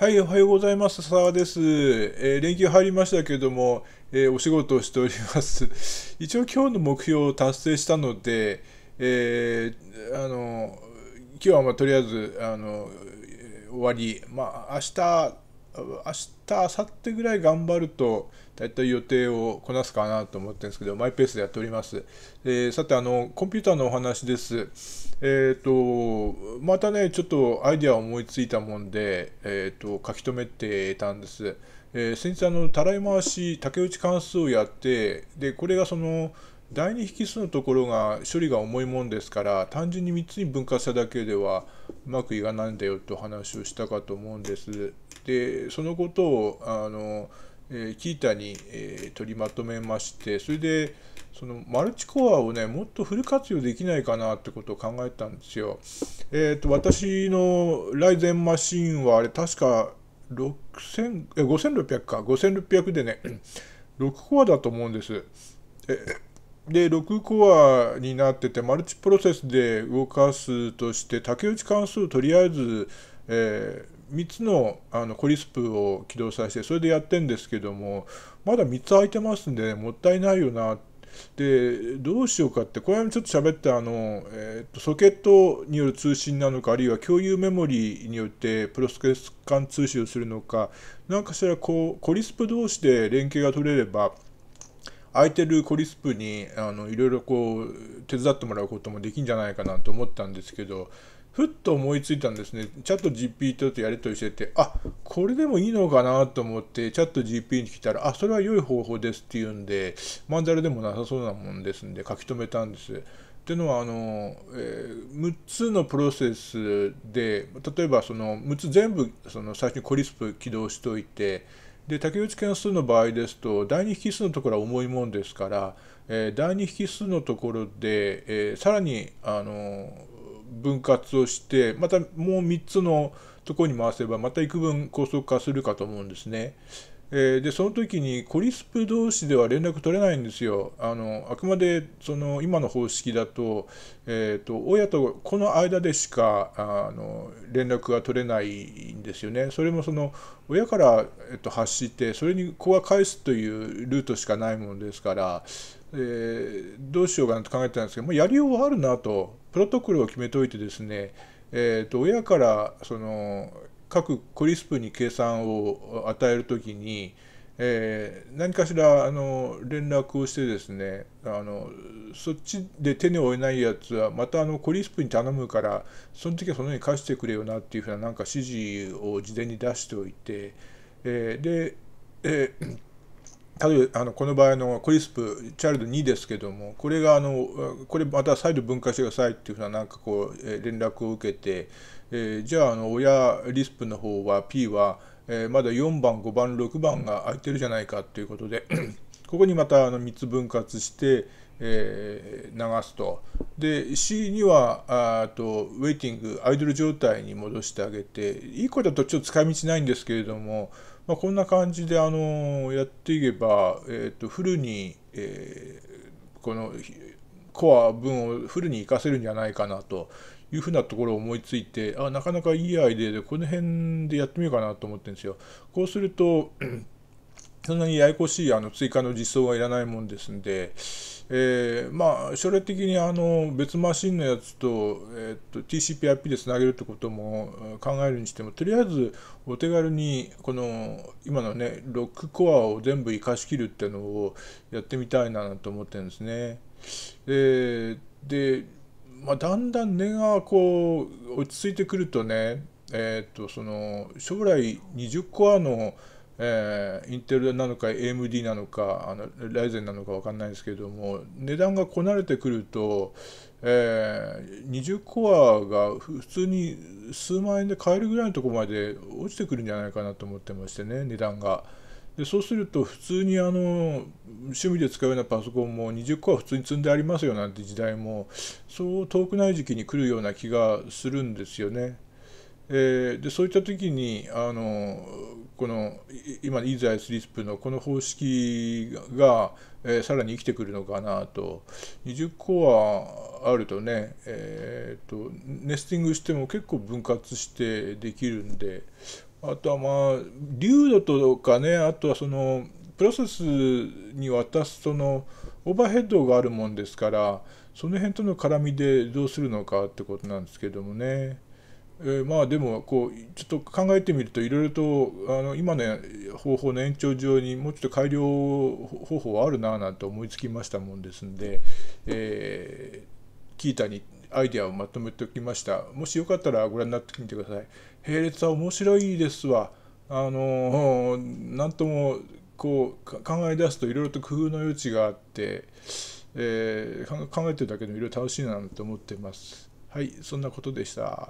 はい、おはようございます。笹川です。えー、連休入りましたけれども、えー、お仕事をしております。一応今日の目標を達成したので、えー、あの、今日はまあとりあえず、あの、終わり。まあ、明日、明日明後日ぐらい頑張ると大体予定をこなすかなと思ってるんですけどマイペースでやっております、えー、さてあのコンピューターのお話ですえっ、ー、とまたねちょっとアイデアを思いついたもんで、えーと、と書き留めてたんです、えー、先日あのたらい回し竹内関数をやってでこれがその第2引数のところが処理が重いもんですから単純に3つに分割しただけではうまくいかないんだよと話をしたかと思うんです。でそのことをあの、えー、キータに、えー、取りまとめましてそれでそのマルチコアをねもっとフル活用できないかなってことを考えたんですよ。えっ、ー、と私のライゼンマシンはあれ確か5600か5600でね6コアだと思うんです。えで6コアになっててマルチプロセスで動かすとして竹内関数とりあえず、えー、3つのあのコリスプを起動させてそれでやってんですけどもまだ3つ空いてますんで、ね、もったいないよなでどうしようかってこれもちょっと喋ったあの、えー、とソケットによる通信なのかあるいは共有メモリによってプロセス間通信をするのか何かしらこうコリスプ同士で連携が取れれば空いてるコリスプにあのいろいろこう手伝ってもらうこともできんじゃないかなと思ったんですけどふっと思いついたんですねチャット GPT とやり取りしててあこれでもいいのかなと思ってチャット GPT に来たらあそれは良い方法ですっていうんでまんざらでもなさそうなもんですんで書き留めたんです。っていうのはあの、えー、6つのプロセスで例えばその6つ全部その最初にコリスプ起動しておいてで竹内関数の場合ですと第2引数のところは重いもんですから、えー、第2引数のところで、えー、さらにあの分割をしてまたもう3つのところに回せばまた幾分高速化するかと思うんですね。えー、でその時にコリスプ同士では連絡取れないんですよ。あのあくまでその今の方式だと,、えーと、親とこの間でしかあの連絡が取れないんですよね。それもその親から、えっと、発してそれに子が返すというルートしかないものですから、えー、どうしようかなと考えてたんですけど、もうやりようはあるなとプロトコルを決めておいてですねえーと親からその各クリスプに計算を与えるときに、えー、何かしらあの連絡をしてですねあのそっちで手に負えないやつはまたあのコリスプに頼むからその時はそのように貸してくれよなっていうふうななんか指示を事前に出しておいて、えー、で、えー例えばあのこの場合のクリスプチャイルド2ですけどもこれがあのこれまた再度分解してくださいっていうふうななんかこう連絡を受けて、えー、じゃああの親リスプの方は P は、えー、まだ4番5番6番が空いてるじゃないかっていうことでここにまたあの3つ分割して、え流すとで C にはあとウェイティングアイドル状態に戻してあげていい声だとちょっと使い道ないんですけれども、まあ、こんな感じで、あのやっていけば、えーと、フルに、えー、このコア文をフルに活かせるんじゃないかなというふうなところを思いついてあなかなかいいアイデアでこの辺でやってみようかなと思ってるんですよ。こうするとそんなにややこしいあの追加の実装はいらないもんですんで、えー、まあ、将来的にあの別マシンのやつと,、えー、と TCP/IP でつなげるってことも考えるにしても、とりあえずお手軽にこの今のね、6コアを全部生かしきるっていうのをやってみたいなと思ってるんですね。えー、で、まあ、だんだん値がこう落ち着いてくるとね、えー、とその将来20コアのえー、インテルなのか AMD なのかあのライゼンなのか分かんないですけども値段がこなれてくると、えー、20コアが普通に数万円で買えるぐらいのところまで落ちてくるんじゃないかなと思ってましてね値段が。でそうすると普通にあの趣味で使うようなパソコンも20個は普通に積んでありますよなんて時代もそう遠くない時期に来るような気がするんですよね。えー、でそういった時にあのこの今イーザイスリップのこの方式が、えー、さらに生きてくるのかなと20コアあるとね、えーと、とネスティングしても結構分割してできるんであとはまあ流度とかねあとはそのプロセスに渡すそのオーバーヘッドがあるもんですからその辺との絡みでどうするのかってことなんですけどもね。えー、まあでもこうちょっと考えてみるといろいろとあの今の方法の延長上にもうちょっと改良方法はあるななんて思いつきましたもんですんで、えー、キータにアイデアをまとめておきましたもしよかったらご覧になってみてください並列は面白いですわあのんともこう考え出すといろいろと工夫の余地があって、えー、考えてるだけでもいろいろ楽しいなと思ってますはいそんなことでした。